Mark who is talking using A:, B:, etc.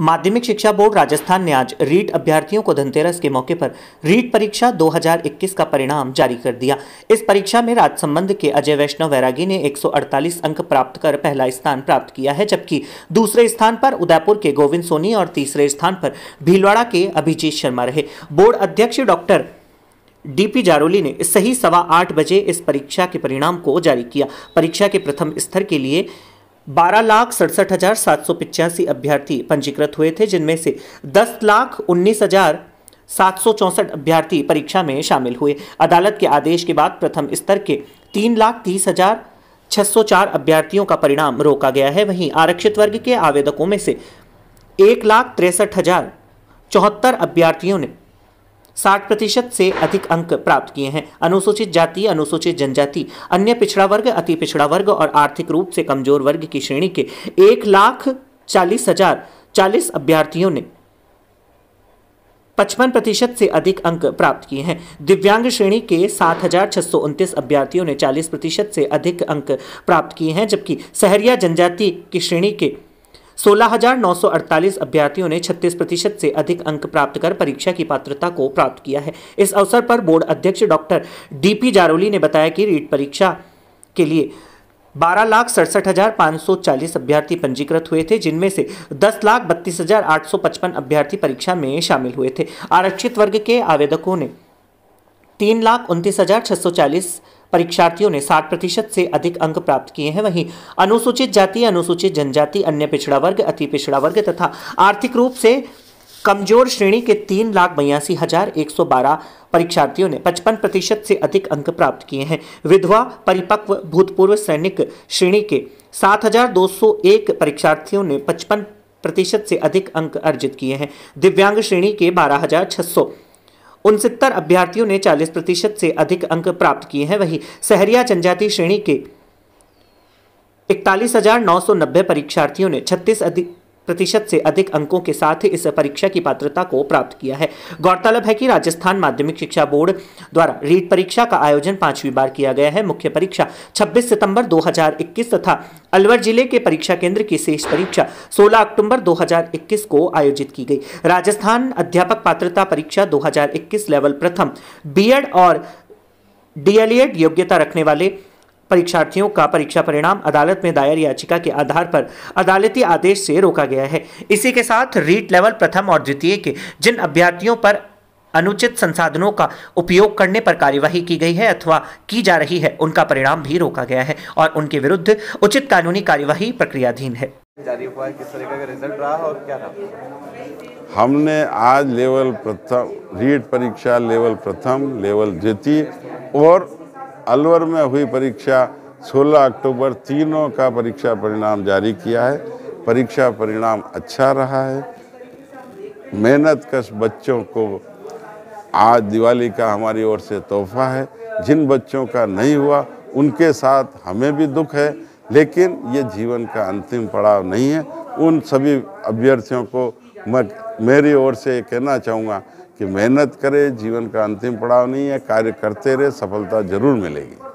A: माध्यमिक शिक्षा बोर्ड राजस्थान ने आज रीट अभ्यर्थियों को धनतेरस के मौके पर रीट परीक्षा 2021 का परिणाम जारी कर दिया इस परीक्षा में राजसंबंध के अजय वैष्णव वैरागी ने 148 अंक प्राप्त कर पहला स्थान प्राप्त किया है जबकि दूसरे स्थान पर उदयपुर के गोविंद सोनी और तीसरे स्थान पर भीलवाड़ा के अभिजीत शर्मा रहे बोर्ड अध्यक्ष डॉक्टर डीपी जारोली ने सही सवा आठ बजे इस परीक्षा के परिणाम को जारी किया परीक्षा के प्रथम स्तर के लिए बारह लाख सड़सठ हजार सात सौ पिचासी अभ्यर्थी पंजीकृत हुए थे जिनमें से दस लाख उन्नीस हजार सात सौ चौंसठ अभ्यर्थी परीक्षा में शामिल हुए अदालत के आदेश के बाद प्रथम स्तर के तीन लाख तीस हजार छः सौ चार अभ्यर्थियों का परिणाम रोका गया है वहीं आरक्षित वर्ग के आवेदकों में से एक लाख तिरसठ हजार चौहत्तर अभ्यर्थियों ने साठ प्रतिशत से अधिक अंक प्राप्त किए हैं अनुसूचित जाति अनुसूचित जनजाति अन्य पिछड़ा वर्ग अति पिछड़ा वर्ग और आर्थिक रूप से कमजोर वर्ग की श्रेणी के एक लाख चालीस हजार चालीस अभ्यर्थियों ने पचपन प्रतिशत से अधिक अंक प्राप्त किए हैं दिव्यांग श्रेणी के सात हजार छह सौ उनतीस अभ्यर्थियों ने चालीस प्रतिशत से अधिक अंक प्राप्त किए हैं जबकि सहरिया जनजाति की श्रेणी के सोलह अभ्यर्थियों ने 36 प्रतिशत से अधिक अंक प्राप्त कर परीक्षा की पात्रता को प्राप्त किया है इस अवसर पर बोर्ड अध्यक्ष डॉक्टर डीपी जारोली ने बताया कि रीट परीक्षा के लिए बारह लाख सड़सठ हजार पाँच सौ चालीस अभ्यर्थी पंजीकृत हुए थे जिनमें से दस लाख बत्तीस हजार आठ सौ पचपन अभ्यर्थी परीक्षा में शामिल हुए थे आरक्षित वर्ग के आवेदकों ने तीन लाख उनतीस हजार छह सौ चालीस परीक्षार्थियों ने साठ प्रतिशत से अधिक अंक प्राप्त किए हैं वहीं अनुसूचित जाति अनुसूचित जनजाति अन्य पिछड़ा वर्ग अति पिछड़ा वर्ग तथा आर्थिक रूप से कमजोर श्रेणी के तीन लाख बयासी हजार एक सौ बारह परीक्षार्थियों ने पचपन प्रतिशत से अधिक अंक प्राप्त किए हैं विधवा परिपक्व भूतपूर्व सैनिक श्रेणी के सात हजार दो सौ एक परीक्षार्थियों ने पचपन प्रतिशत से अधिक अंक अर्जित किए हैं दिव्यांग श्रेणी के बारह हजार छह सौ उनसत्तर अभ्यर्थियों ने 40 प्रतिशत से अधिक अंक प्राप्त किए हैं वहीं सहरिया जनजाति श्रेणी के इकतालीस परीक्षार्थियों ने छत्तीस अधिक प्रतिशत से अधिक अंकों के साथ इस परीक्षा की पात्रता को प्राप्त किया है गौरतलब है कि राजस्थान माध्यमिक शिक्षा बोर्ड द्वारा रीट परीक्षा का आयोजन पांचवी बार किया गया है मुख्य परीक्षा 26 सितंबर 2021 तथा अलवर जिले के परीक्षा केंद्र की शेष परीक्षा 16 अक्टूबर 2021 को आयोजित की गई राजस्थान अध्यापक पात्रता परीक्षा 2021 लेवल प्रथम बीएड और डीएलएड योग्यता रखने वाले परीक्षार्थियों का परीक्षा परिणाम अदालत में दायर याचिका के आधार पर अदालती आदेश से रोका गया है इसी के साथ रीट लेवल प्रथम और द्वितीय के जिन अभ्यर्थियों पर अनुचित संसाधनों का उपयोग करने पर कार्यवाही की गई है अथवा की जा रही है उनका परिणाम भी रोका गया है और उनके
B: विरुद्ध उचित कानूनी कार्यवाही प्रक्रियाधीन है
A: जारी हुआ किस तरह का रिजल्ट रहा और क्या रहा
B: हमने आज लेवल प्रथम रीट परीक्षा लेवल प्रथम लेवल द्वितीय और अलवर में हुई परीक्षा 16 अक्टूबर तीनों का परीक्षा परिणाम जारी किया है परीक्षा परिणाम अच्छा रहा है मेहनत कश बच्चों को आज दिवाली का हमारी ओर से तोहफा है जिन बच्चों का नहीं हुआ उनके साथ हमें भी दुख है लेकिन ये जीवन का अंतिम पड़ाव नहीं है उन सभी अभ्यर्थियों को मैं मेरी ओर से कहना चाहूँगा कि मेहनत करे जीवन का अंतिम पड़ाव नहीं है कार्य करते रहे सफलता जरूर मिलेगी